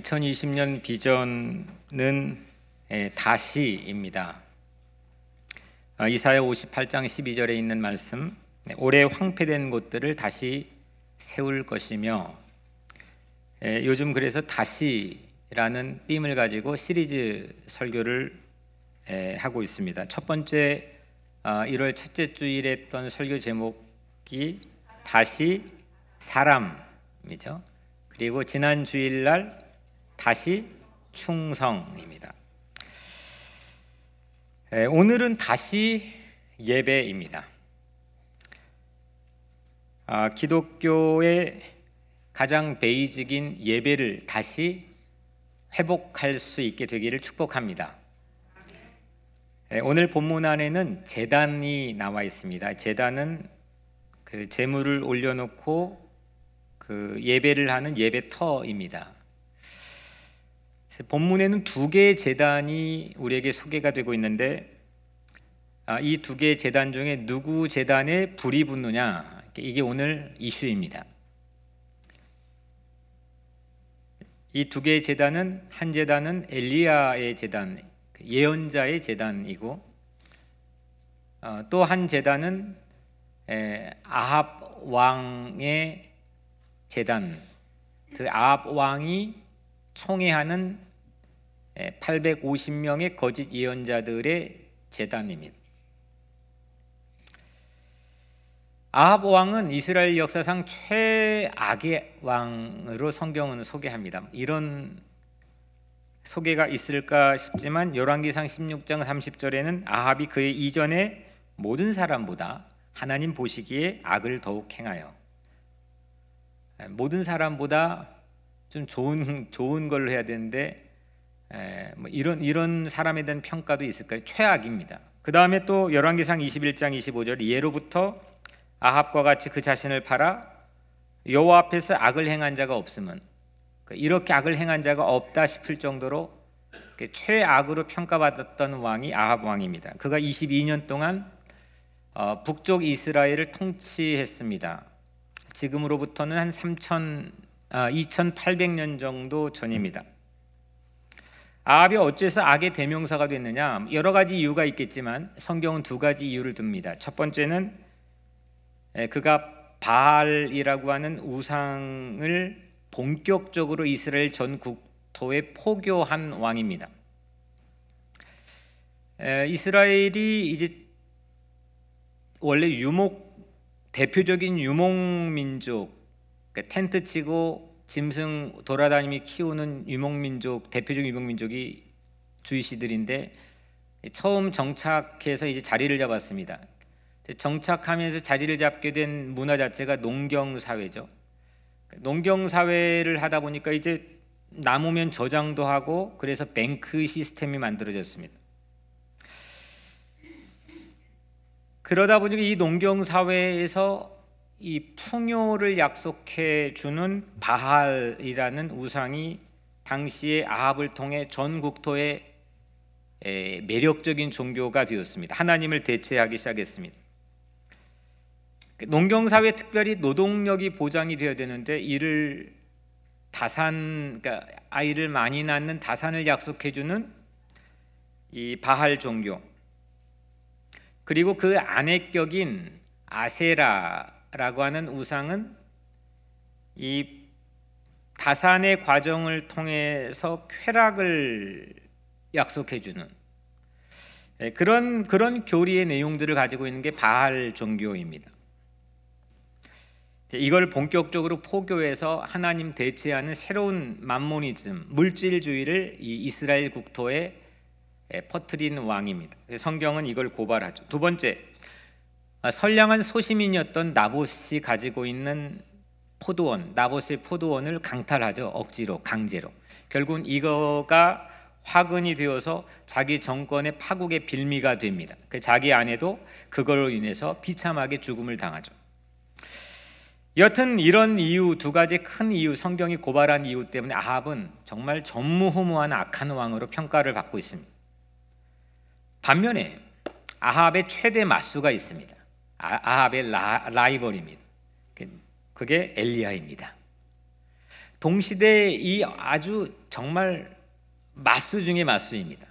2020년 비전은 예, 다시입니다. 어, 이사야 58장 12절에 있는 말씀 네, 올해 황폐된 곳들을 다시 세울 것이며 예, 요즘 그래서 다시라는 띠을 가지고 시리즈 설교를 예, 하고 있습니다. 첫 번째 1월 어, 첫째 주일에 했던 설교 제목이 다시 사람이죠. 그리고 지난 주일날 다시 충성입니다. 예, 오늘은 다시 예배입니다. 아, 기독교의 가장 베이직인 예배를 다시 회복할 수 있게 되기를 축복합니다. 예, 오늘 본문 안에는 재단이 나와 있습니다. 재단은 그 재물을 올려놓고 그 예배를 하는 예배터입니다. 본문에는 두 개의 재단이 우리에게 소개가 되고 있는데 아, 이두 개의 재단 중에 누구 재단에 불이 붙느냐 이게 오늘 이슈입니다. 이 두 개의 재단은 한 재단은 엘리야의 재단 예언자의 재단이고 아, 또한 재단은 아합 왕의 재단. 그 아합 왕이 총애하는 850명의 거짓 예언자들의 재단입니다. 아합 왕은 이스라엘 역사상 최악의 왕으로 성경은 소개합니다. 이런 소개가 있을까 싶지만 열왕기상 16장 30절에는 아합이 그의 이전의 모든 사람보다 하나님 보시기에 악을 더욱 행하여 모든 사람보다 좀 좋은 좋은 걸로 해야 되는데 예, 뭐 이런 이런 사람에 대한 평가도 있을까요? 최악입니다. 그 다음에 또 열왕기상 21장 25절 예로부터 아합과 같이 그 자신을 팔아 여호와 앞에서 악을 행한 자가 없으면 그러니까 이렇게 악을 행한 자가 없다 싶을 정도로 최악으로 평가받았던 왕이 아합 왕입니다. 그가 22년 동안 어, 북쪽 이스라엘을 통치했습니다. 지금으로부터는 한 3천 2,800년 아, 정도 전입니다. 아합이 어째서 악의 대명사가 됐느냐? 여러 가지 이유가 있겠지만 성경은 두 가지 이유를 듭니다. 첫 번째는 그가 바알이라고 하는 우상을 본격적으로 이스라엘 전 국토에 포교한 왕입니다. 이스라엘이 이제 원래 유목 대표적인 유목 민족 그러니까 텐트 치고 짐승 돌아다니며 키우는 유목민족 대표적 유목민족이 주이시들인데 처음 정착해서 이제 자리를 잡았습니다. 정착하면서 자리를 잡게 된 문화 자체가 농경 사회죠. 농경 사회를 하다 보니까 이제 남으면 저장도 하고 그래서 뱅크 시스템이 만들어졌습니다. 그러다 보니까 이 농경 사회에서 이 풍요를 약속해 주는 바할이라는 우상이 당시의 아합을 통해 전 국토에 매력적인 종교가 되었습니다. 하나님을 대체하기 시작했습니다. 그 농경사회 특별히 노동력이 보장이 되어야 되는데 이를 다산 그러니까 아이를 많이 낳는 다산을 약속해 주는 이 바할 종교 그리고 그 안핵격인 아세라 라고 하는 우상은 이 다산의 과정을 통해서 쾌락을 약속해 주는 예, 그런 그런 교리의 내용들을 가지고 있는 게 바알 종교입니다. 이걸 본격적으로 포교해서 하나님 대체하는 새로운 만모니즘, 물질주의를 이 이스라엘 국토에 예, 퍼트린 왕입니다. 성경은 이걸 고발하죠. 두 번째, 아, 선량한 소시민이었던 나봇이 가지고 있는 포도원, 나봇의 포도원을 강탈하죠. 억지로, 강제로. 결국은 이거가 화근이 되어서 자기 정권의 파국의 빌미가 됩니다. 그 자기 아내도 그걸로 인해서 비참하게 죽음을 당하죠. 여튼 이런 이유 두 가지 큰 이유 성경이 고발한 이유 때문에 아합은 정말 전무후무한 악한 왕으로 평가를 받고 있습니다. 반면에 아합의 최대 마수가 있습니다. 아, 아합의 라, 이벌입니다 그, 그게 엘리야입니다. 동시대의 이 아주 정말 마수 중의 마수입니다.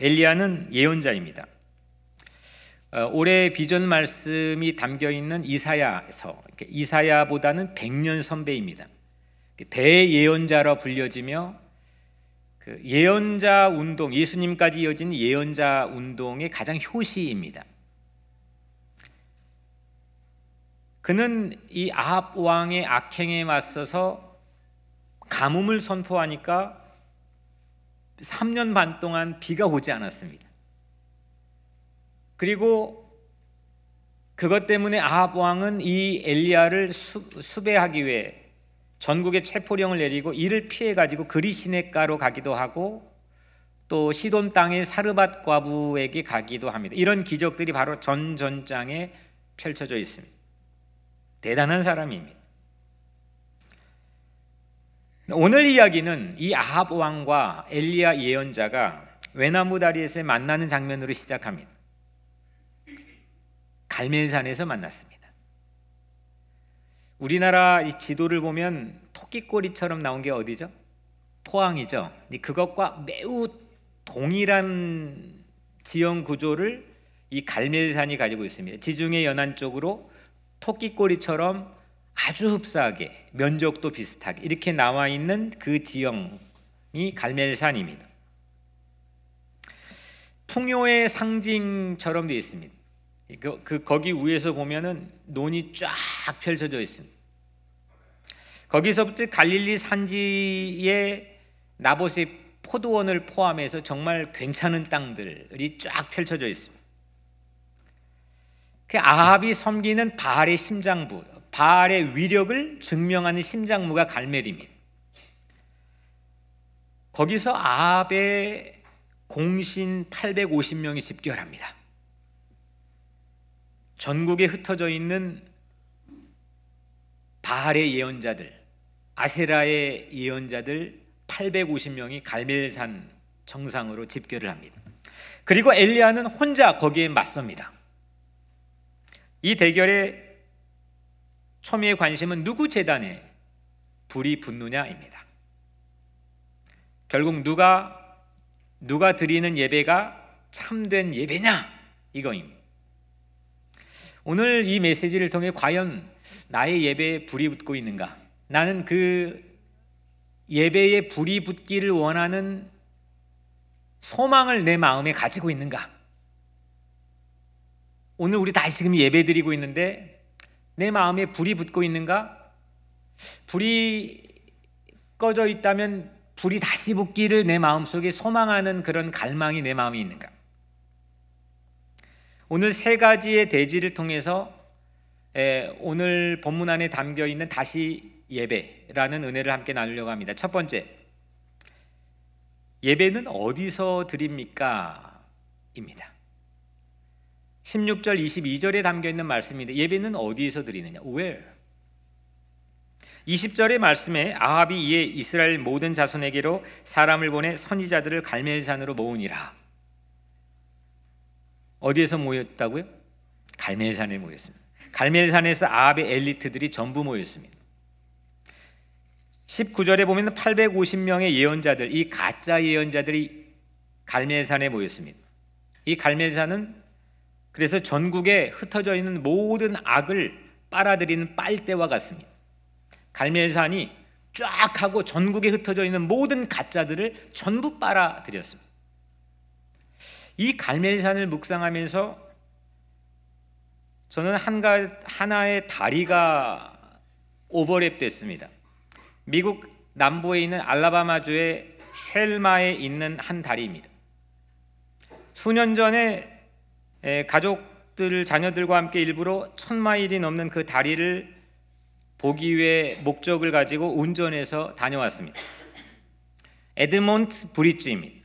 엘리야는 예언자입니다. 어, 올해 비전 말씀이 담겨 있는 이사야서 이사야보다는 100년 선배입니다. 대예언자로 불려지며 그 예언자 운동 예수님까지 이어진 예언자 운동의 가장 효시입니다. 그는 이 아합 왕의 악행에 맞서서 가뭄을 선포하니까 3년 반 동안 비가 오지 않았습니다. 그리고 그것 때문에 아합 왕은 이 엘리야를 수, 배하기 위해 전국에 체포령을 내리고 이를 피해 가지고 그리 시네가로 가기도 하고 또 시돈 땅의 사르밧 과부에게 가기도 합니다. 이런 기적들이 바로 전 전장에 펼쳐져 있습니다. 대단한 사람입니다. 오늘 이야기는 이 아합 왕과 엘리야 예언자가 외나무 다리에서 만나는 장면으로 시작합니다. 갈멜산에서 만났습니다. 우리나라 이 지도를 보면 토끼꼬리처럼 나온 게 어디죠? 포항이죠. 그것과 매우 동일한 지형 구조를 이 갈멜산이 가지고 있습니다. 지중해 연안 쪽으로 토끼꼬리처럼 아주 흡사하게 면적도 비슷하게 이렇게 나와 있는 그 지형이 갈멜산입니다. 풍요의 상징처럼 되어 있습니다. 그, 그 거기 위에서 보면은 논이 쫙 펼쳐져 있습니다. 거기서부터 갈릴리 산지의 나봇의 포도원을 포함해서 정말 괜찮은 땅들이 쫙 펼쳐져 있습니다. 그 아합이 섬기는 바알의 심장부, 바알의 위력을 증명하는 심장부가 갈멜입니다. 거기서 아합의 공신 850명이 집결합니다. 전국에 흩어져 있는 바알의 예언자들, 아세라의 예언자들 850명이 갈멜산 정상으로 집결을 합니다. 그리고 엘리야는 혼자 거기에 맞섭니다. 이 대결의 처미의 관심은 누구 재단에 불이 붙느냐입니다. 결국 누가 누가 드리는 예배가 참된 예배냐 이거입니다. 오늘 이 메시지를 통해 과연 나의 예배에 불이 붙고 있는가? 나는 그 예배에 불이 붙기를 원하는 소망을 내 마음에 가지고 있는가? 오늘 우리 다 지금 예배 드리고 있는데 내 마음에 불이 붙고 있는가? 불이 꺼져 있다면 불이 다시 붙기를 내 마음속에 소망하는 그런 갈망이 내 마음에 있는가? 오늘 세 가지의 대지를 통해서 오늘 본문 안에 담겨 있는 다시 예배라는 은혜를 함께 나누려고 합니다. 첫 번째, 예배는 어디서 드립니까? 입니다. 16절 22절에 담겨 있는 말씀인데 예배는 어디에서 드리느냐? Where? 20절의 말씀에 아합이 이에 이스라엘 모든 자손에게로 사람을 보내 선지자들을 갈멜산으로 모으니라. 어디에서 모였다고요? 갈멜산에 모였습니다. 갈멜산에서 아합의 엘리트들이 전부 모였습니다. 19절에 보면 850명의 예언자들, 이 가짜 예언자들이 갈멜산에 모였습니다. 이 갈멜산은 그래서 전국에 흩어져 있는 모든 악을 빨아들이는 빨대와 같습니다. 갈멜산이 쫙 하고 전국에 흩어져 있는 모든 가짜들을 전부 빨아들였습니다. 이 갈멜산을 묵상하면서 저는 한가, 하나의 다리가 오버랩 됐습니다. 미국 남부에 있는 알라바마주의 쉘마에 있는 한 다리입니다. 수년 전에 가족들 자녀들과 함께 일부러 천 마일이 넘는 그 다리를 보기 위해 목적을 가지고 운전해서 다녀왔습니다. 에드몬트 브릿지입니다.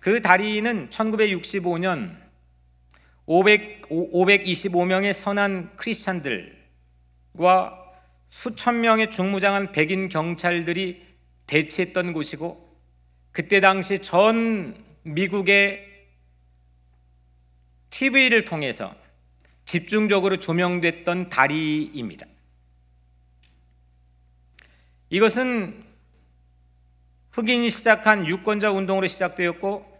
그 다리는 1965년 500, 525명의 선한 크리스찬들과 수천 명의 중무장한 백인 경찰들이 대치했던 곳이고 그때 당시 전 미국의 TV를 통해서 집중적으로 조명됐던 다리입니다. 이것은 흑인이 시작한 유권자 운동으로 시작되었고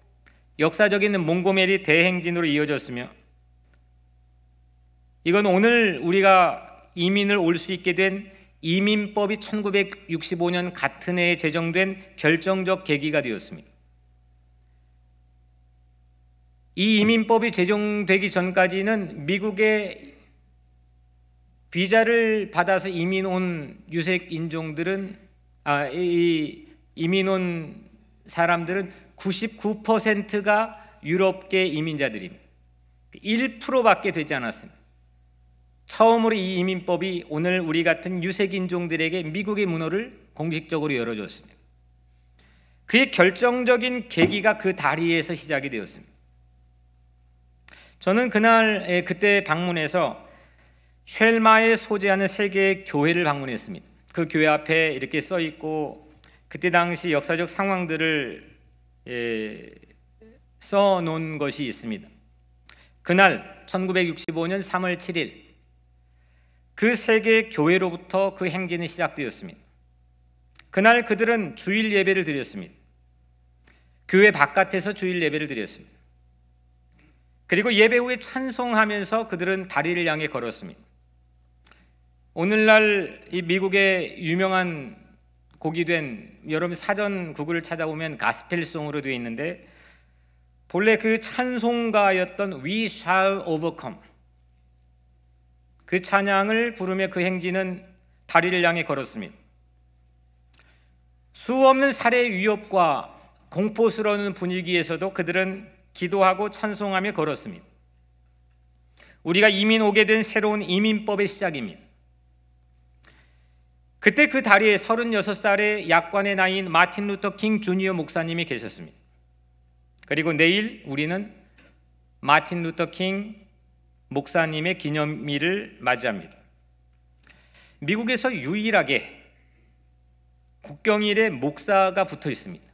역사적인 몽고메리 대행진으로 이어졌으며 이건 오늘 우리가 이민을 올 수 있게 된 이민법이 1965년 같은 해에 제정된 결정적 계기가 되었습니다. 이 이민법이 제정되기 전까지는 미국의 비자를 받아서 이민 온 유색 인종들은 아, 이 이민 온 사람들은 99%가 유럽계 이민자들입니다. 1%밖에 되지 않았습니다. 처음으로 이 이민법이 오늘 우리 같은 유색 인종들에게 미국의 문호를 공식적으로 열어줬습니다. 그의 결정적인 계기가 그 다리에서 시작이 되었습니다. 저는 그날 그때 방문해서 쉘마에 소재하는 세계 교회를 방문했습니다. 그 교회 앞에 이렇게 써 있고 그때 당시 역사적 상황들을 예, 써 놓은 것이 있습니다. 그날 1965년 3월 7일 그 세계 교회로부터 그 행진이 시작되었습니다. 그날 그들은 주일 예배를 드렸습니다. 교회 바깥에서 주일 예배를 드렸습니다. 그리고 예배 후에 찬송하면서 그들은 다리를 향해 걸었습니다. 오늘날 이 미국의 유명한 곡이 된 여러분 사전 구글을 찾아보면 가스펠송으로 되어 있는데 본래 그 찬송가였던 We Shall Overcome 그 찬양을 부르며 그 행진은 다리를 향해 걸었습니다. 수 없는 살해 위협과 공포스러운 분위기에서도 그들은 기도하고 찬송하며 걸었습니다. 우리가 이민 오게 된 새로운 이민법의 시작입니다. 그때 그 다리에 36살의 약관의 나인 마틴 루터 킹 주니어 목사님이 계셨습니다. 그리고 내일 우리는 마틴 루터 킹 목사님의 기념일을 맞이합니다. 미국에서 유일하게 국경일에 목사가 붙어 있습니다.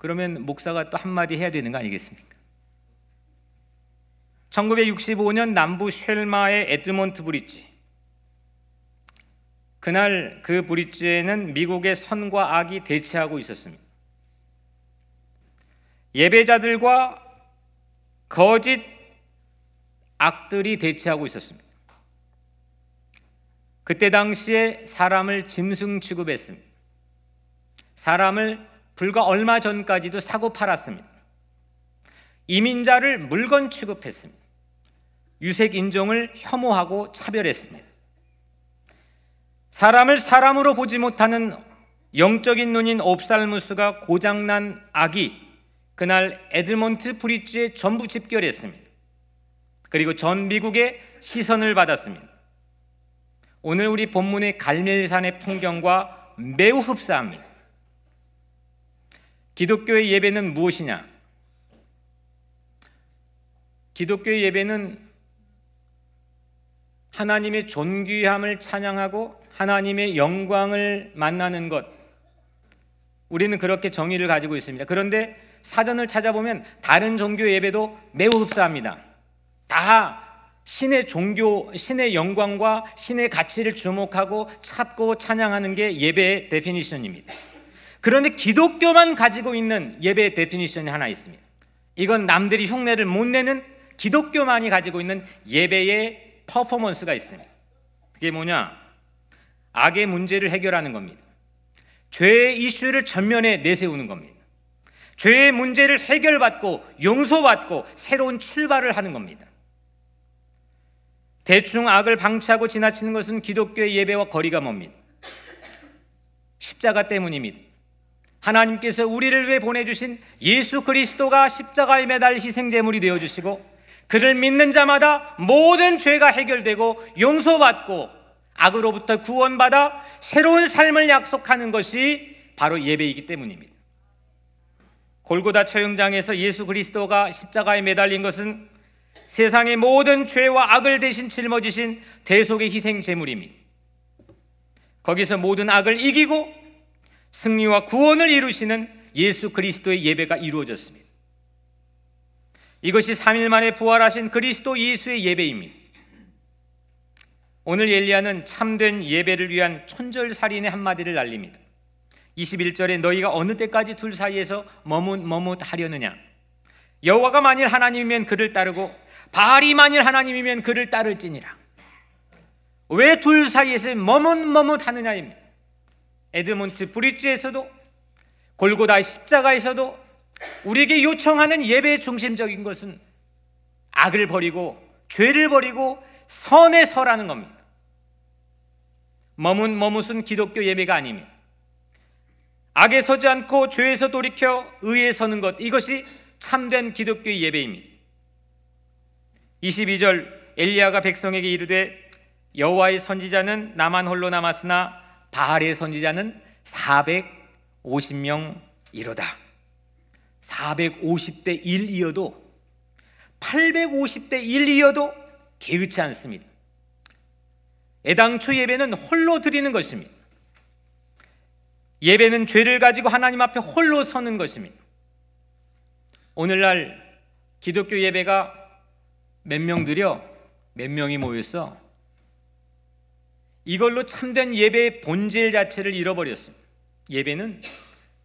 그러면 목사가 또 한마디 해야 되는 거 아니겠습니까? 1965년 남부 쉘마의 에드먼트 브릿지. 그날 그 브릿지에는 미국의 선과 악이 대치하고 있었습니다. 예배자들과 거짓 악들이 대치하고 있었습니다. 그때 당시에 사람을 짐승 취급했습니다. 사람을 불과 얼마 전까지도 사고 팔았습니다. 이민자를 물건 취급했습니다. 유색 인종을 혐오하고 차별했습니다. 사람을 사람으로 보지 못하는 영적인 눈인 옵살무스가 고장난 아기 그날 에드몬트 브릿지에 전부 집결했습니다. 그리고 전 미국의 시선을 받았습니다. 오늘 우리 본문의 갈멜산의 풍경과 매우 흡사합니다. 기독교의 예배는 무엇이냐? 기독교의 예배는 하나님의 존귀함을 찬양하고 하나님의 영광을 만나는 것. 우리는 그렇게 정의를 가지고 있습니다. 그런데 사전을 찾아보면 다른 종교 예배도 매우 흡사합니다. 다 신의 종교, 신의 영광과 신의 가치를 주목하고 찾고 찬양하는 게 예배의 데피니션입니다. 그런데 기독교만 가지고 있는 예배의 데피니션이 하나 있습니다. 이건 남들이 흉내를 못 내는 기독교만이 가지고 있는 예배의 퍼포먼스가 있습니다. 그게 뭐냐? 악의 문제를 해결하는 겁니다. 죄의 이슈를 전면에 내세우는 겁니다. 죄의 문제를 해결받고 용서받고 새로운 출발을 하는 겁니다. 대충 악을 방치하고 지나치는 것은 기독교의 예배와 거리가 멉니다. 십자가 때문입니다. 하나님께서 우리를 위해 보내주신 예수 그리스도가 십자가에 매달 희생제물이 되어주시고 그를 믿는 자마다 모든 죄가 해결되고 용서받고 악으로부터 구원받아 새로운 삶을 약속하는 것이 바로 예배이기 때문입니다. 골고다 처형장에서 예수 그리스도가 십자가에 매달린 것은 세상의 모든 죄와 악을 대신 짊어지신 대속의 희생 제물입니다. 거기서 모든 악을 이기고 승리와 구원을 이루시는 예수 그리스도의 예배가 이루어졌습니다. 이것이 3일 만에 부활하신 그리스도 예수의 예배입니다. 오늘 엘리야는 참된 예배를 위한 천절살인의 한마디를 날립니다. 21절에 너희가 어느 때까지 둘 사이에서 머뭇머뭇하려느냐 여호와가 만일 하나님이면 그를 따르고 바알이 만일 하나님이면 그를 따를지니라 왜 둘 사이에서 머뭇머뭇하느냐입니다. 에드먼트 브릿지에서도 골고다 십자가에서도 우리에게 요청하는 예배의 중심적인 것은 악을 버리고 죄를 버리고 선에 서라는 겁니다. 머문 머무순 기독교 예배가 아닙니다. 악에 서지 않고 죄에서 돌이켜 의에 서는 것 이것이 참된 기독교 예배입니다. 22절 엘리야가 백성에게 이르되 여호와의 선지자는 나만 홀로 남았으나 바알의 선지자는 450명이로다. 450대 1이어도 850대 1이어도 개그치 않습니다. 애당초 예배는 홀로 드리는 것입니다. 예배는 죄를 가지고 하나님 앞에 홀로 서는 것입니다. 오늘날 기독교 예배가 몇 명 들여 몇 명이 모였어? 이걸로 참된 예배의 본질 자체를 잃어버렸습니다. 예배는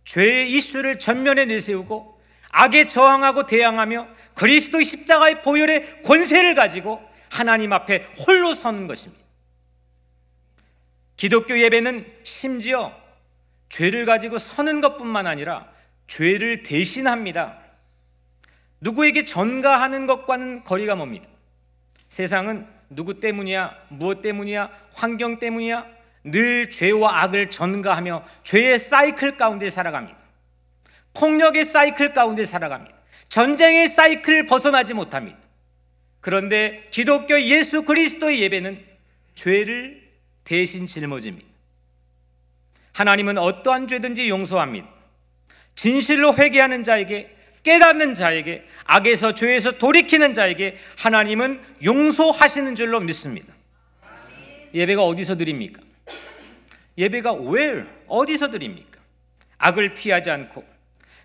죄의 이슈를 전면에 내세우고 악에 저항하고 대항하며 그리스도 십자가의 보혈의 권세를 가지고 하나님 앞에 홀로 서는 것입니다. 기독교 예배는 심지어 죄를 가지고 서는 것뿐만 아니라 죄를 대신합니다. 누구에게 전가하는 것과는 거리가 멉니다. 세상은 누구 때문이야? 무엇 때문이야? 환경 때문이야? 늘 죄와 악을 전가하며 죄의 사이클 가운데 살아갑니다. 폭력의 사이클 가운데 살아갑니다. 전쟁의 사이클을 벗어나지 못합니다. 그런데 기독교 예수 그리스도의 예배는 죄를 대신 짊어집니다. 하나님은 어떠한 죄든지 용서합니다. 진실로 회개하는 자에게 깨닫는 자에게 악에서 죄에서 돌이키는 자에게 하나님은 용서하시는 줄로 믿습니다. 예배가 어디서 드립니까? 예배가 w 어디서 드립니까? 악을 피하지 않고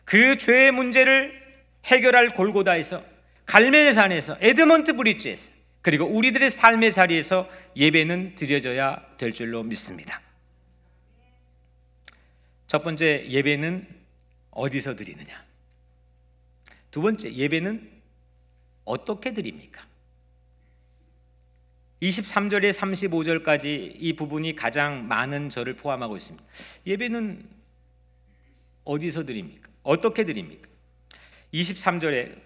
그 죄의 문제를 해결할 골고다에서 갈멜산에서 에드먼트 브릿지에서 그리고 우리들의 삶의 자리에서 예배는 드려져야 될 줄로 믿습니다. 첫 번째 예배는 어디서 드리느냐? 두 번째 예배는 어떻게 드립니까? 23절에 35절까지 이 부분이 가장 많은 절을 포함하고 있습니다. 예배는 어디서 드립니까? 어떻게 드립니까? 23절에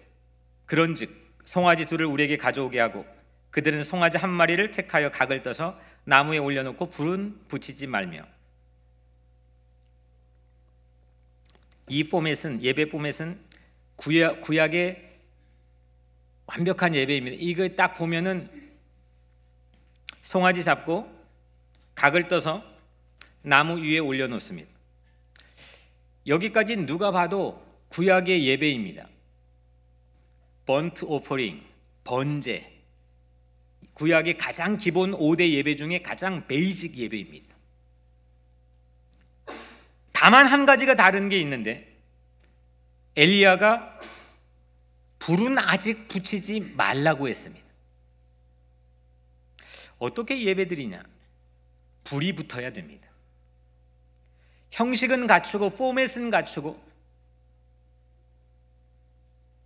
그런즉 송아지 둘을 우리에게 가져오게 하고 그들은 송아지 한 마리를 택하여 각을 떠서 나무에 올려놓고 불은 붙이지 말며 이 포맷은 예배 포맷은 구약, 구약의 완벽한 예배입니다. 이거 딱 보면은 송아지 잡고 각을 떠서 나무 위에 올려놓습니다. 여기까지 누가 봐도 구약의 예배입니다. 번트 오퍼링, 번제. 구약의 가장 기본 5대 예배 중에 가장 베이직 예배입니다. 다만 한 가지가 다른 게 있는데 엘리야가 불은 아직 붙이지 말라고 했습니다. 어떻게 예배드리냐? 불이 붙어야 됩니다. 형식은 갖추고 포맷은 갖추고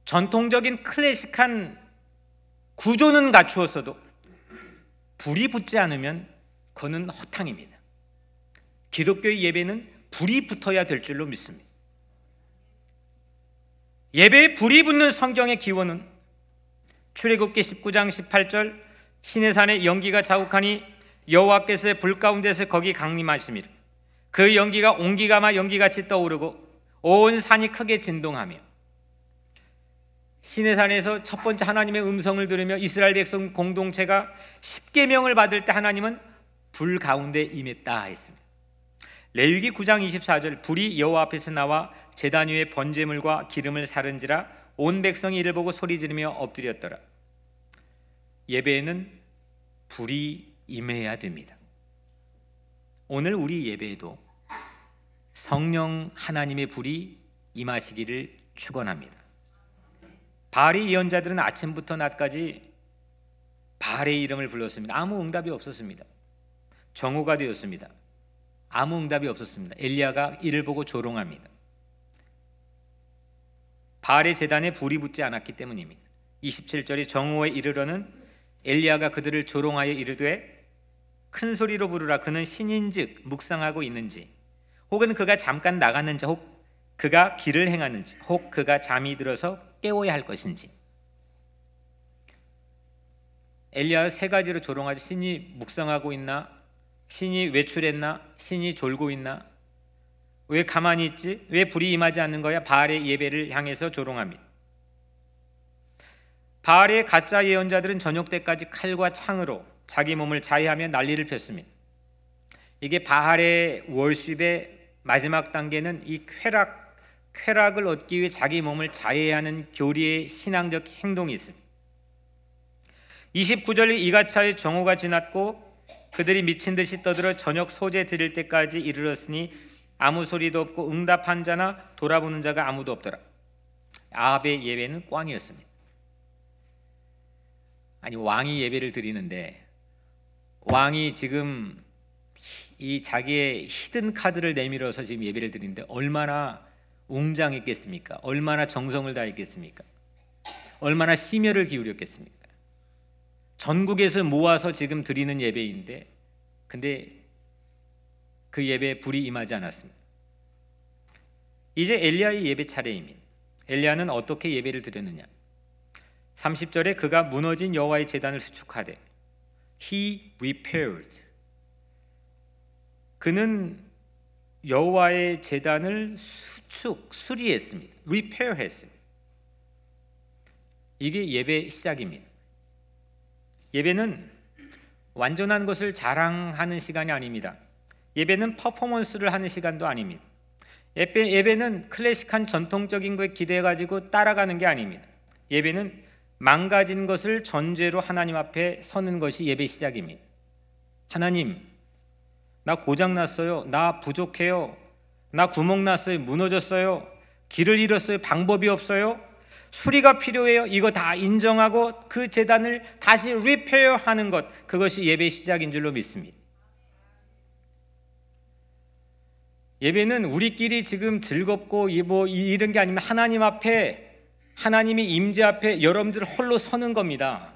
전통적인 클래식한 구조는 갖추었어도 불이 붙지 않으면 그는 허탕입니다. 기독교의 예배는 불이 붙어야 될 줄로 믿습니다. 예배에 불이 붙는 성경의 기원은 출애굽기 19장 18절 시내산에 연기가 자욱하니 여호와께서 의불 가운데서 거기 강림하심이라 그 연기가 옹기가마 연기같이 떠오르고 온 산이 크게 진동하며 시내산에서 첫 번째 하나님의 음성을 들으며 이스라엘 백성 공동체가 십계명을 받을 때 하나님은 불 가운데 임했다 했습니다. 레위기 9장 24절 불이 여호와 앞에서 나와 제단 위에 번제물과 기름을 사른지라 온 백성이 이를 보고 소리 지르며 엎드렸더라. 예배에는 불이 임해야 됩니다. 오늘 우리 예배에도 성령 하나님의 불이 임하시기를 축원합니다. 바리 예언자들은 아침부터 낮까지 바알의 이름을 불렀습니다. 아무 응답이 없었습니다. 정오가 되었습니다. 아무 응답이 없었습니다. 엘리야가 이를 보고 조롱합니다. 바알의 재단에 불이 붙지 않았기 때문입니다. 27절이 정오에 이르러는 엘리야가 그들을 조롱하여 이르되 큰 소리로 부르라 그는 신인즉 묵상하고 있는지 혹은 그가 잠깐 나갔는지 혹 그가 길을 행하는지 혹 그가 잠이 들어서 깨워야 할 것인지 엘리야 세 가지로 조롱하지 신이 묵상하고 있나 신이 외출했나? 신이 졸고 있나? 왜 가만히 있지? 왜 불이 임하지 않는 거야? 바알의 예배를 향해서 조롱합니다. 바알의 가짜 예언자들은 저녁 때까지 칼과 창으로 자기 몸을 자해하며 난리를 폈습니다. 이게 바알의 월십의 마지막 단계는 이 쾌락, 쾌락을 얻기 위해 자기 몸을 자해하는 교리의 신앙적 행동이 있습니다. 29절에 이가차의 정오가 지났고 그들이 미친 듯이 떠들어 저녁 소재 드릴 때까지 이르렀으니 아무 소리도 없고 응답한 자나 돌아보는 자가 아무도 없더라. 아합의 예배는 꽝이었습니다. 아니 왕이 예배를 드리는데 왕이 지금 이 자기의 히든 카드를 내밀어서 지금 예배를 드리는데 얼마나 웅장했겠습니까? 얼마나 정성을 다했겠습니까? 얼마나 심혈을 기울였겠습니까? 전국에서 모아서 지금 드리는 예배인데 근데 그 예배에 불이 임하지 않았습니다. 이제 엘리야의 예배 차례입니다. 엘리야는 어떻게 예배를 드렸느냐? 30절에 그가 무너진 여호와의 제단을 수축하되 he repaired 그는 여호와의 제단을 수축 수리했습니다. repair했습니다. 이게 예배 시작입니다. 예배는 완전한 것을 자랑하는 시간이 아닙니다. 예배는 퍼포먼스를 하는 시간도 아닙니다. 예배, 예배는 클래식한 전통적인 것에 기대해 가지고 따라가는 게 아닙니다. 예배는 망가진 것을 전제로 하나님 앞에 서는 것이 예배 시작입니다. 하나님, 나 고장 났어요. 나 부족해요. 나 구멍 났어요. 무너졌어요. 길을 잃었어요. 방법이 없어요. 수리가 필요해요. 이거 다 인정하고 그 재단을 다시 리페어하는 것 그것이 예배 시작인 줄로 믿습니다. 예배는 우리끼리 지금 즐겁고 뭐 이런 게 아니면 하나님 앞에 하나님이 임재 앞에 여러분들 홀로 서는 겁니다.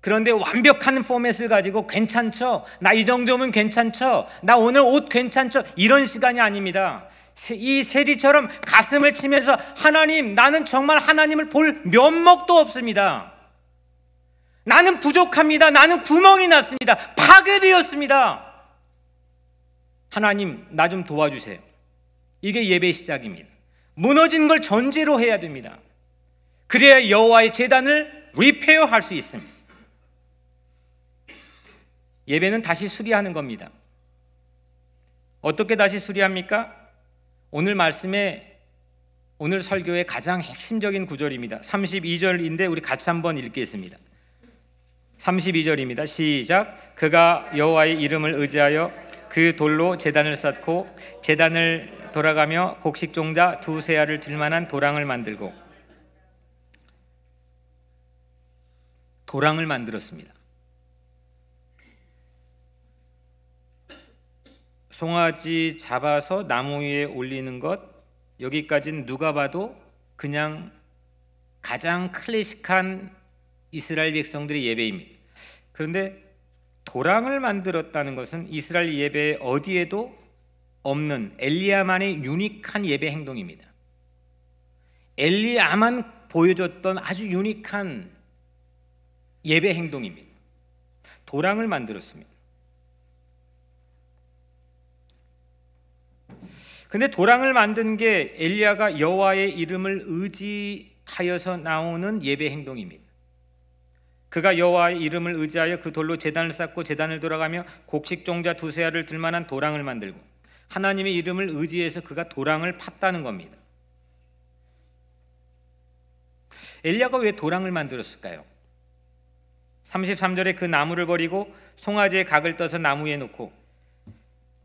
그런데 완벽한 포맷을 가지고 괜찮죠? 나 이 정도면 괜찮죠? 나 오늘 옷 괜찮죠? 이런 시간이 아닙니다. 이 세리처럼 가슴을 치면서 하나님, 나는 정말 하나님을 볼 면목도 없습니다. 나는 부족합니다. 나는 구멍이 났습니다. 파괴되었습니다. 하나님, 나 좀 도와주세요. 이게 예배 시작입니다. 무너진 걸 전제로 해야 됩니다. 그래야 여호와의 재단을 리페어할 수 있습니다. 예배는 다시 수리하는 겁니다. 어떻게 다시 수리합니까? 오늘 말씀의 오늘 설교의 가장 핵심적인 구절입니다. 32절인데 우리 같이 한번 읽겠습니다. 32절입니다. 시작. 그가 여호와의 이름을 의지하여 그 돌로 재단을 쌓고 재단을 돌아가며 곡식 종자 두 세아를 들 만한 도랑을 만들고 도랑을 만들었습니다. 송아지 잡아서 나무 위에 올리는 것 여기까지는 누가 봐도 그냥 가장 클래식한 이스라엘 백성들의 예배입니다. 그런데 도랑을 만들었다는 것은 이스라엘 예배 어디에도 없는 엘리야만의 유니크한 예배 행동입니다. 엘리야만 보여줬던 아주 유니크한 예배 행동입니다. 도랑을 만들었습니다. 근데 도랑을 만든 게 엘리야가 여호와의 이름을 의지하여서 나오는 예배 행동입니다. 그가 여호와의 이름을 의지하여 그 돌로 제단을 쌓고 제단을 돌아가며 곡식종자 두세 알을 들만한 도랑을 만들고 하나님의 이름을 의지해서 그가 도랑을 팠다는 겁니다. 엘리야가 왜 도랑을 만들었을까요? 33절에 그 나무를 버리고 송아지의 각을 떠서 나무에 놓고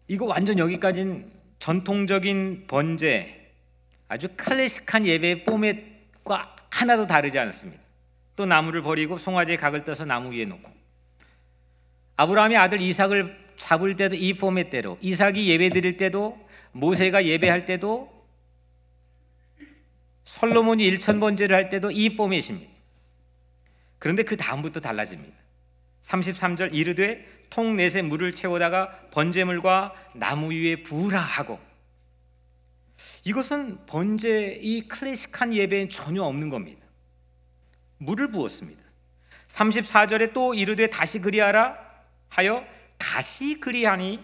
이거 완전 여기까진 전통적인 번제, 아주 클래식한 예배의 포맷과 하나도 다르지 않습니다또 나무를 버리고 송아지의 각을 떠서 나무 위에 놓고 아브라함의 아들 이삭을 잡을 때도 이 포맷대로 이삭이 예배 드릴 때도 모세가 예배할 때도 솔로몬이 일천 번제를 할 때도 이 포맷입니다. 그런데 그 다음부터 달라집니다. 33절 이르되 통 넷에 물을 채우다가 번제물과 나무 위에 부으라 하고 이것은 번제 의 클래식한 예배엔 전혀 없는 겁니다. 물을 부었습니다. 34절에 또 이르되 다시 그리하라 하여 다시 그리하니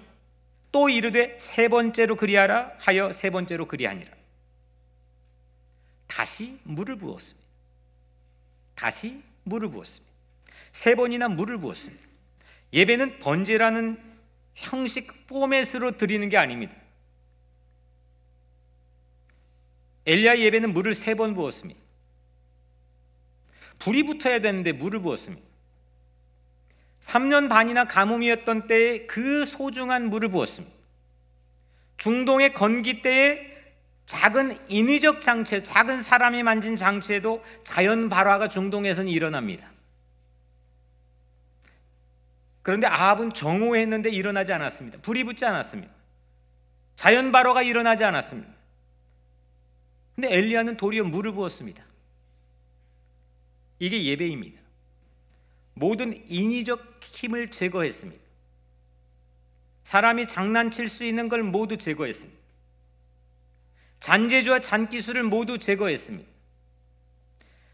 또 이르되 세 번째로 그리하라 하여 세 번째로 그리하니라. 다시 물을 부었습니다. 다시 물을 부었습니다. 세 번이나 물을 부었습니다. 예배는 번제라는 형식 포맷으로 드리는 게 아닙니다. 엘리야 예배는 물을 세 번 부었습니다. 불이 붙어야 되는데 물을 부었습니다. 3년 반이나 가뭄이었던 때에 그 소중한 물을 부었습니다. 중동의 건기 때에 작은 인위적 장체, 작은 사람이 만진 장치에도 자연 발화가 중동에서는 일어납니다. 그런데 아합은 정오했는데 일어나지 않았습니다. 불이 붙지 않았습니다. 자연 발화가 일어나지 않았습니다. 근데 엘리야는 도리어 물을 부었습니다. 이게 예배입니다. 모든 인위적 힘을 제거했습니다. 사람이 장난칠 수 있는 걸 모두 제거했습니다. 잔재주와 잔기술을 모두 제거했습니다.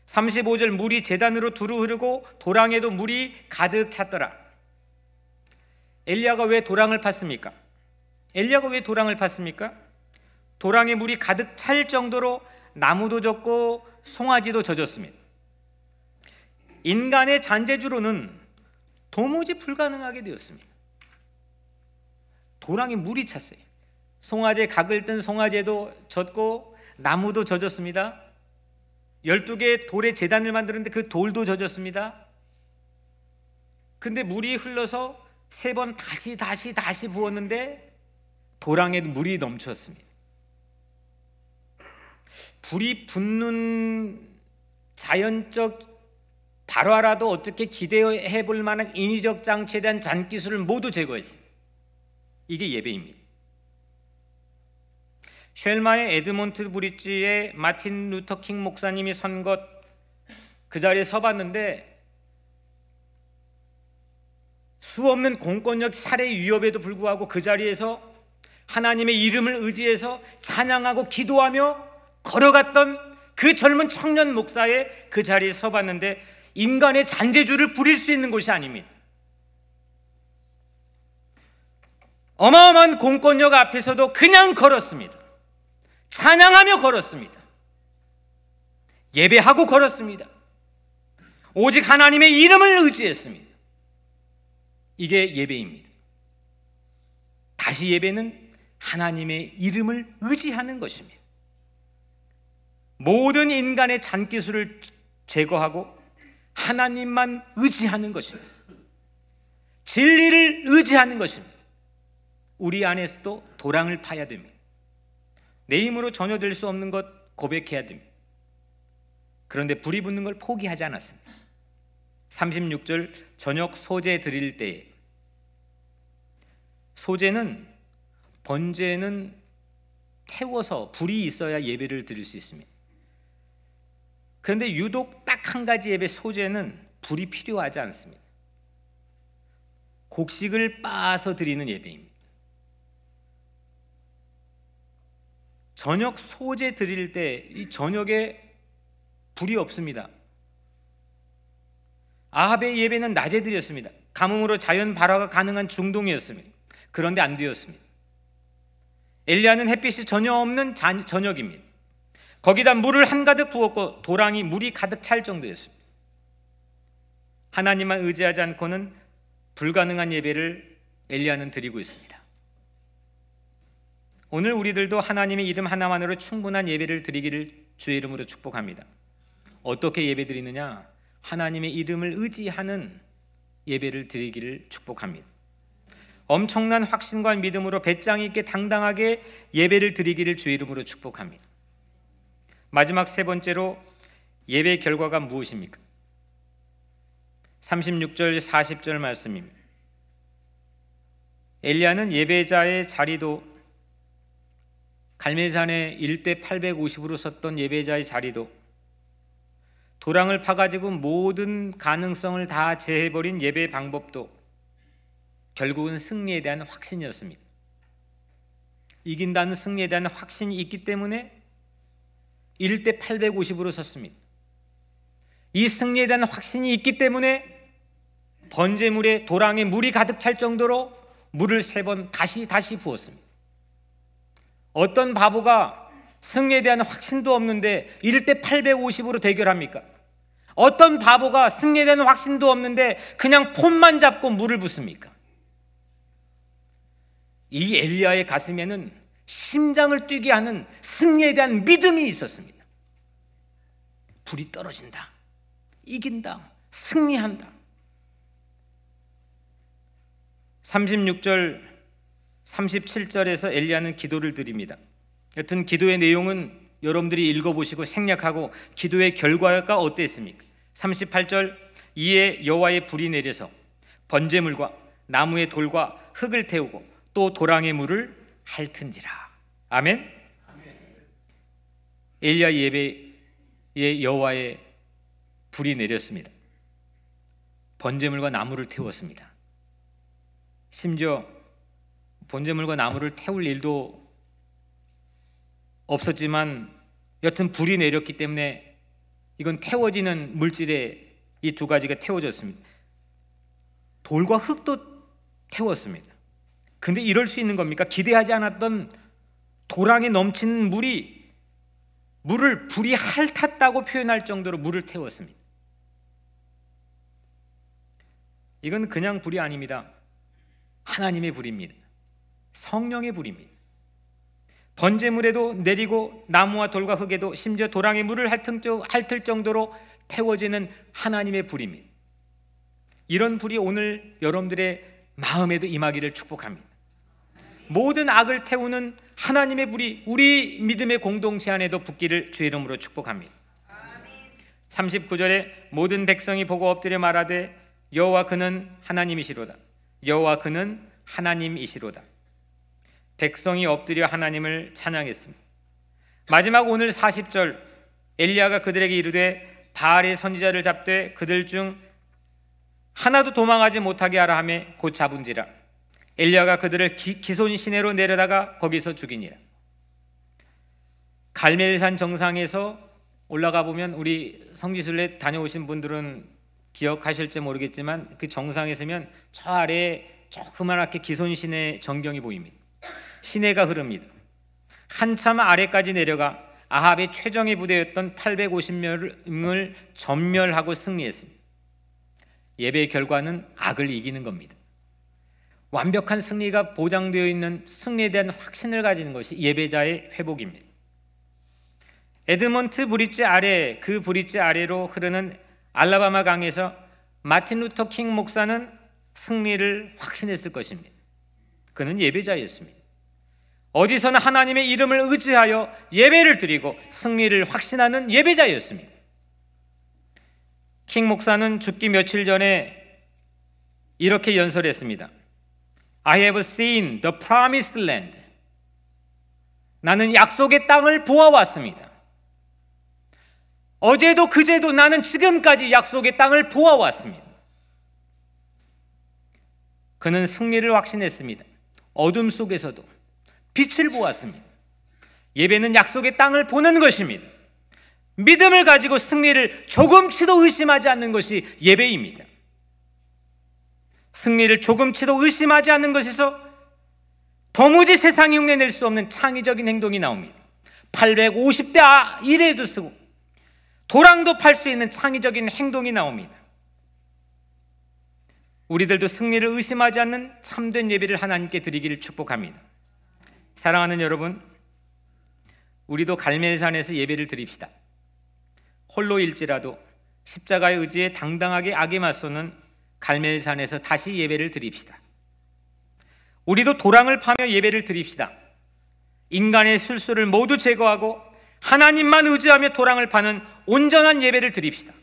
35절 물이 재단으로 두루 흐르고 도랑에도 물이 가득 찼더라. 엘리야가 왜 도랑을 팠습니까? 엘리야가 왜 도랑을 팠습니까? 도랑에 물이 가득 찰 정도로 나무도 젖고 송아지도 젖었습니다. 인간의 잔재주로는 도무지 불가능하게 되었습니다. 도랑에 물이 찼어요. 송아지 각을 뜬 송아지도 젖고 나무도 젖었습니다. 12개의 돌의 재단을 만드는데 그 돌도 젖었습니다. 근데 물이 흘러서 세번 다시 다시 다시 부었는데 도랑에 물이 넘쳤습니다. 불이 붙는 자연적 발화라도 어떻게 기대해 볼 만한 인위적 장치에 대한 잔기술을 모두 제거했습니다. 이게 예배입니다. 쉘마의 에드몬트 브릿지의 마틴 루터킹 목사님이 선 것 그 자리에 서봤는데 수없는 공권력 살해 위협에도 불구하고 그 자리에서 하나님의 이름을 의지해서 찬양하고 기도하며 걸어갔던 그 젊은 청년 목사의 그 자리에 서봤는데 인간의 잔재주를 부릴 수 있는 곳이 아닙니다. 어마어마한 공권력 앞에서도 그냥 걸었습니다. 찬양하며 걸었습니다. 예배하고 걸었습니다. 오직 하나님의 이름을 의지했습니다. 이게 예배입니다. 다시 예배는 하나님의 이름을 의지하는 것입니다. 모든 인간의 잔기술을 제거하고 하나님만 의지하는 것입니다. 진리를 의지하는 것입니다. 우리 안에서도 도랑을 파야 됩니다. 내 힘으로 전혀 될 수 없는 것 고백해야 됩니다. 그런데 불이 붙는 걸 포기하지 않았습니다. 36절 저녁 소재 드릴 때에 소재는 번제는 태워서 불이 있어야 예배를 드릴 수 있습니다. 그런데 유독 딱 한 가지 예배 소재는 불이 필요하지 않습니다. 곡식을 빻아서 드리는 예배입니다. 저녁 소재 드릴 때 이 저녁에 불이 없습니다. 아합의 예배는 낮에 드렸습니다. 가뭄으로 자연 발화가 가능한 중동이었습니다. 그런데 안 되었습니다. 엘리야는 햇빛이 전혀 없는 자, 저녁입니다. 거기다 물을 한가득 부었고 도랑이 물이 가득 찰 정도였습니다. 하나님만 의지하지 않고는 불가능한 예배를 엘리야는 드리고 있습니다. 오늘 우리들도 하나님의 이름 하나만으로 충분한 예배를 드리기를 주의 이름으로 축복합니다. 어떻게 예배 드리느냐? 하나님의 이름을 의지하는 예배를 드리기를 축복합니다. 엄청난 확신과 믿음으로 배짱 있게 당당하게 예배를 드리기를 주 이름으로 축복합니다. 마지막 세 번째로 예배 결과가 무엇입니까? 36절 40절 말씀입니다. 엘리야는 예배자의 자리도 갈멜산의 1대 850으로 섰던 예배자의 자리도 도랑을 파가지고 모든 가능성을 다 제해버린 예배 방법도 결국은 승리에 대한 확신이었습니다. 이긴다는 승리에 대한 확신이 있기 때문에 1대 850으로 섰습니다. 이 승리에 대한 확신이 있기 때문에 번제물에 도랑에 물이 가득 찰 정도로 물을 세 번 다시 다시 부었습니다. 어떤 바보가 승리에 대한 확신도 없는데 1대 850으로 대결합니까? 어떤 바보가 승리에 대한 확신도 없는데 그냥 폼만 잡고 물을 붓습니까? 이 엘리야의 가슴에는 심장을 뛰게 하는 승리에 대한 믿음이 있었습니다. 불이 떨어진다. 이긴다. 승리한다. 36절 37절에서 엘리야는 기도를 드립니다. 여튼 기도의 내용은 여러분들이 읽어보시고 생략하고 기도의 결과가 어땠습니까? 38절 이에 여호와의 불이 내려서 번제물과 나무의 돌과 흙을 태우고 또 도랑의 물을 핥은지라 아멘 엘리야 예배에 여호와의 불이 내렸습니다 번제물과 나무를 태웠습니다 심지어 번제물과 나무를 태울 일도 없었지만 여튼 불이 내렸기 때문에 이건 태워지는 물질에 이 두 가지가 태워졌습니다. 돌과 흙도 태웠습니다. 근데 이럴 수 있는 겁니까? 기대하지 않았던 도랑에 넘치는 물이 물을 불이 핥았다고 표현할 정도로 물을 태웠습니다. 이건 그냥 불이 아닙니다. 하나님의 불입니다. 성령의 불입니다. 번제물에도 내리고 나무와 돌과 흙에도 심지어 도랑의 물을 핥을 정도로 태워지는 하나님의 불입니다. 이런 불이 오늘 여러분들의 마음에도 임하기를 축복합니다. 모든 악을 태우는 하나님의 불이 우리 믿음의 공동체 안에도 붙기를 주의 이름으로 축복합니다. 39절에 모든 백성이 보고 엎드려 말하되 여호와 그는 하나님이시로다. 여호와 그는 하나님이시로다. 백성이 엎드려 하나님을 찬양했습니다. 마지막 오늘 40절 엘리야가 그들에게 이르되 바알의 선지자를 잡되 그들 중 하나도 도망하지 못하게 하라 하며 곧 잡은지라 엘리야가 그들을 기, 기손 시내로 내려다가 거기서 죽이니라 갈멜산 정상에서 올라가 보면 우리 성지순례 다녀오신 분들은 기억하실지 모르겠지만 그 정상에 서면 저 아래에 조그맣게 기손신의 전경이 보입니다. 시내가 흐릅니다. 한참 아래까지 내려가 아합의 최정의 부대였던 850명을 전멸하고 승리했습니다. 예배의 결과는 악을 이기는 겁니다. 완벽한 승리가 보장되어 있는 승리에 대한 확신을 가지는 것이 예배자의 회복입니다. 에드먼트 브릿지 아래 그 브릿지 아래로 흐르는 알라바마 강에서 마틴 루터 킹 목사는 승리를 확신했을 것입니다. 그는 예배자였습니다. 어디서나 하나님의 이름을 의지하여 예배를 드리고 승리를 확신하는 예배자였습니다. 킹 목사는 죽기 며칠 전에 이렇게 연설했습니다. I have seen the promised land. 나는 약속의 땅을 보아왔습니다. 어제도 그제도 나는 지금까지 약속의 땅을 보아왔습니다. 그는 승리를 확신했습니다. 어둠 속에서도 빛을 보았습니다. 예배는 약속의 땅을 보는 것입니다. 믿음을 가지고 승리를 조금치도 의심하지 않는 것이 예배입니다. 승리를 조금치도 의심하지 않는 것에서 도무지 세상이 흉내낼 수 없는 창의적인 행동이 나옵니다. 850대 아, 1에도 쓰고 도랑도 팔 수 있는 창의적인 행동이 나옵니다. 우리들도 승리를 의심하지 않는 참된 예배를 하나님께 드리기를 축복합니다. 사랑하는 여러분, 우리도 갈멜산에서 예배를 드립시다. 홀로일지라도 십자가의 의지에 당당하게 악에 맞서는 갈멜산에서 다시 예배를 드립시다. 우리도 도랑을 파며 예배를 드립시다. 인간의 술수를 모두 제거하고 하나님만 의지하며 도랑을 파는 온전한 예배를 드립시다.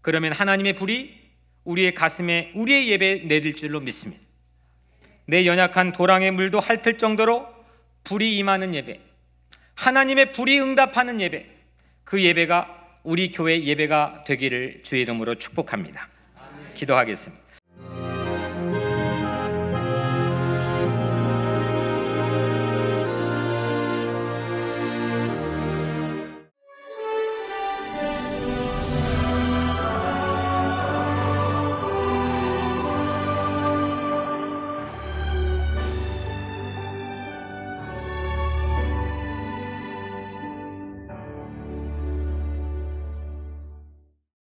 그러면 하나님의 불이 우리의 가슴에 우리의 예배에 내릴 줄로 믿습니다. 내 연약한 도랑의 물도 핥을 정도로 불이 임하는 예배, 하나님의 불이 응답하는 예배, 그 예배가 우리 교회 예배가 되기를 주의 이름으로 축복합니다. 기도하겠습니다.